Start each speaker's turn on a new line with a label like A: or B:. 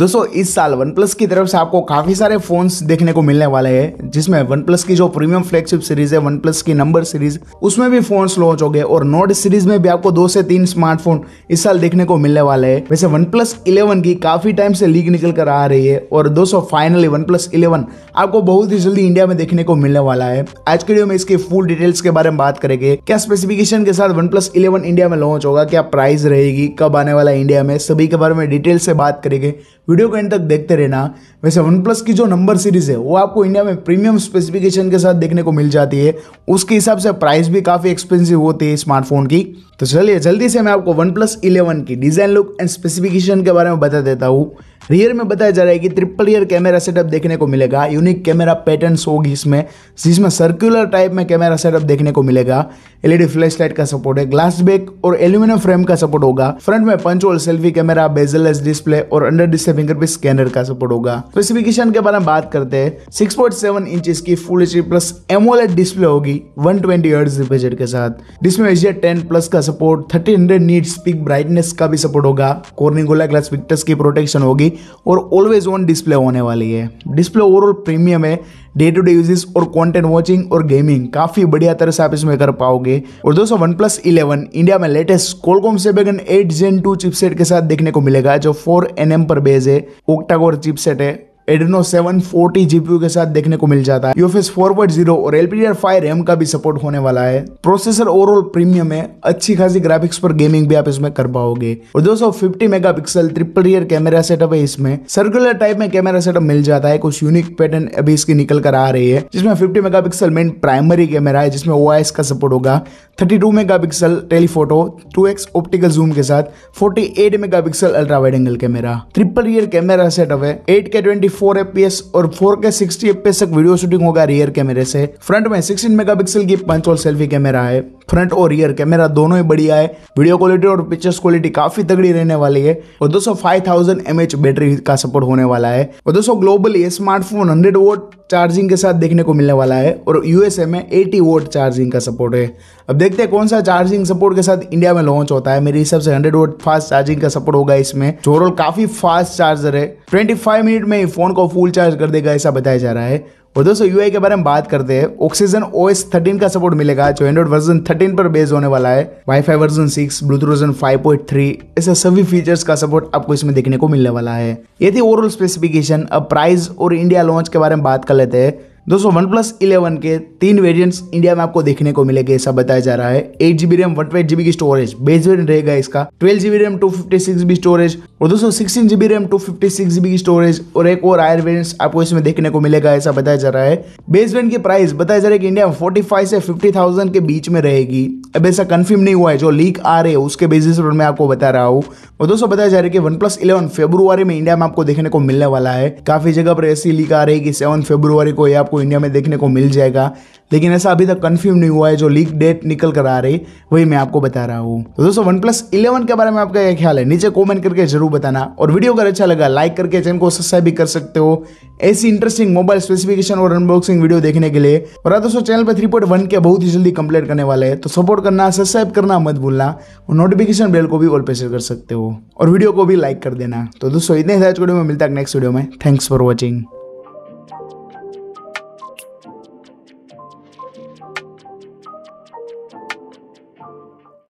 A: दोस्तों इस साल वन प्लस की तरफ से आपको काफ़ी सारे फोन्स देखने को मिलने वाले हैं जिसमें वन प्लस की जो प्रीमियम फ्लैगशिप सीरीज है वन प्लस की नंबर सीरीज उसमें भी फोन्स लॉन्च हो गए और नोट सीरीज में भी आपको दो से तीन स्मार्टफोन इस साल देखने को मिलने वाले हैं वैसे वन प्लस इलेवन की काफ़ी टाइम से लीक निकल कर आ रही है और दोस्तों फाइनली वन प्लस इलेवन आपको बहुत ही जल्दी इंडिया में देखने को मिलने वाला है आज के वीडियो में इसके फुल डिटेल्स के बारे में बात करेंगे क्या स्पेसिफिकेशन के साथ वन प्लस इलेवन इंडिया में लॉन्च होगा क्या प्राइस रहेगी कब आने वाला इंडिया में सभी के बारे में डिटेल से बात करेंगे वीडियो को एंड तक देखते रहना वैसे वन प्लस की जो नंबर सीरीज है वो आपको इंडिया में प्रीमियम स्पेसिफिकेशन के साथ देखने को मिल जाती है उसके हिसाब से प्राइस भी काफ़ी एक्सपेंसिव होती है स्मार्टफोन की तो चलिए जल्दी से मैं आपको वन प्लस इलेवन की डिज़ाइन लुक एंड स्पेसिफिकेशन के बारे में बता देता हूँ रियर में बताया जा रहा है कि ट्रिपल रियर कैमरा सेटअप देखने को मिलेगा यूनिक कैमरा पैटर्न होगी इसमें जिसमें सर्कुलर टाइप में कैमरा सेटअप देखने को मिलेगा एलईडी फ्लैश लाइट का सपोर्ट है ग्लास बैक और एल्यूमिनियम फ्रेम का सपोर्ट होगा फ्रंट में punch selfie camera bezelless display और अंडर डिस्प्ले फिंगरप्रिंट स्कैनर का सपोर्ट होगा स्पेसिफिकेशन के बारे में बात करते हैं सिक्स पॉइंट सेवन इंच की full H plus AMOLED display होगी वन ट्वेंटी बजट के साथ डिस्प्ले एशिया टेन प्लस का support thirty hundred nits peak brightness का भी सपोर्ट होगा कॉर्निंग गोला ग्लास विक्टर्स की प्रोटेक्शन होगी और ऑलवेज ऑन डिस्प्ले होने वाली है डिस्प्ले ओवरऑल प्रीमियम है डे टू डे यूजेस और कंटेंट वाचिंग और गेमिंग काफ़ी बढ़िया तरह से आप इसमें कर पाओगे और दोस्तों वन प्लस इलेवन इंडिया में लेटेस्ट कोलकॉम बेगन एट जेन टू चिपसेट के साथ देखने को मिलेगा जो फोर एन पर बेस है ओक्टागोर चिपसेट है एडनो सेवन फोर्टी जीपीयू के साथ देखने को मिल जाता है यूफेस फोरवर्ड जीरो और एलपीडीआर फाइव रैम का भी सपोर्ट होने वाला है प्रोसेसर ओवरऑल प्रीमियम है अच्छी खासी ग्राफिक्स पर गेमिंग भी आप इसमें कर पाओगे और दोस्तों fifty mega triple rear camera setup है इसमें सर्कुलर टाइप में कैमरा सेटअप मिल जाता है कुछ यूनिक पैटर्न अभी इसकी निकल कर आ रही है जिसमें fifty mega main primary camera है जिसमें ओ का सपोर्ट होगा thirty two mega telephoto two optical zoom के साथ forty eight mega pixel ultra wide angle camera triple rear camera setup है eight K twenty four FPS और four K sixty FPS तक video shooting होगा rear कैमरे से front में sixteen megapixel की पंच और सेल्फी कैमरा है फ्रंट और रियर कैमरा दोनों ही बढ़िया है वीडियो क्वालिटी और पिक्चर्स क्वालिटी काफी तगड़ी रहने वाली है और दोस्तों five thousand M H battery का सपोर्ट होने वाला है और दोस्तों globally smartphone hundred watt charging के साथ देखने को मिलने वाला है और यूएसए में एटी वोट चार्जिंग का सपोर्ट है अब देखते हैं कौन सा चार्जिंग सपोर्ट के साथ इंडिया में लॉन्च होता है मेरे हिसाब से हंड्रेड वोट फास्ट चार्जिंग का सपोर्ट होगा इसमें जोरोल काफी फास्ट चार्जर है ट्वेंटी फाइव मिनट में ही फ़ोन को फुल चार्ज कर देगा ऐसा बताया जा रहा है और दोस्तों यू के बारे में बात करते हैं ऑक्सीजन ओ एस थर्टीन का सपोर्ट मिलेगा जो एंड्रॉइड वर्जन थर्टीन पर बेस होने वाला है WiFi version six Bluetooth version five point three ऐसे सभी फीचर्स का सपोर्ट आपको इसमें देखने को मिलने वाला है ये थी ओवरऑल स्पेसिफिकेशन अब प्राइस और इंडिया लॉन्च के बारे में बात कर लेते हैं दोस्तों वन प्लस इलेवन के तीन वेरिएंट्स इंडिया में आपको देखने को मिलेगा ऐसा बताया जा रहा है एट जीबी रैम वन ट्वेट जीबी की स्टोरेज बेस वेरियंट रहेगा इसका twelve GB RAM two fifty six GB storage और दोस्तों sixteen GB RAM two fifty six GB की स्टोरेज और एक और आयर वेरियंट आपको इसमें देखने को मिलेगा ऐसा बताया जा रहा है बेस वेरियंट की प्राइस बताया जा रहा है कि इंडिया में फोर्टी फाइव से फिफ्टी थाउजेंड के बीच में रहेगी अब ऐसा कन्फर्म नहीं हुआ है जो लीक आ रहे हैं उसके बेसिस पर मैं आपको बता रहा हूँ और दोस्तों बताया जा रहा है कि वन प्लस इलेवन फेब्रुआरी में इंडिया में आपको देखने को मिलने वाला है काफी जगह पर ऐसी लीक आ रही है कि सेवन फेब्रुआरी को आपको इंडिया में देखने को मिल जाएगा लेकिन ऐसा अभी तक कंफर्म नहीं हुआ है जो लीक डेट निकल कर आ रही वही मैं आपको बता रहा हूँ तो दोस्तों वन प्लस इलेवन के बारे में आपका क्या ख्याल है नीचे कमेंट करके जरूर बताना और वीडियो अगर अच्छा लगा लाइक करके चैनल को सब्सक्राइब भी कर सकते हो ऐसी इंटरेस्टिंग मोबाइल स्पेसिफिकेशन और अनबॉक्सिंग वीडियो देखने के लिए और हाँ दोस्तों चैनल पर थ्री के बहुत ही जल्दी कंप्लीट करने वाले हैं तो सपोर्ट करना सब्सक्राइब करना मत भूलना और नोटिफिकेशन बेल को भी ऑल प्रेसर कर सकते हो और वीडियो को भी लाइक कर देना तो दोस्तों इतने में मिलता है नेक्स्ट वीडियो में थैंक्स फॉर वॉचिंग